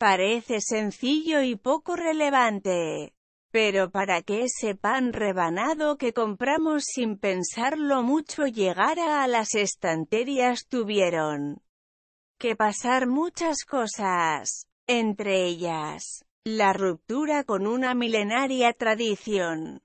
Parece sencillo y poco relevante. Pero para que ese pan rebanado que compramos sin pensarlo mucho llegara a las estanterías tuvieron que pasar muchas cosas, entre ellas, la ruptura con una milenaria tradición,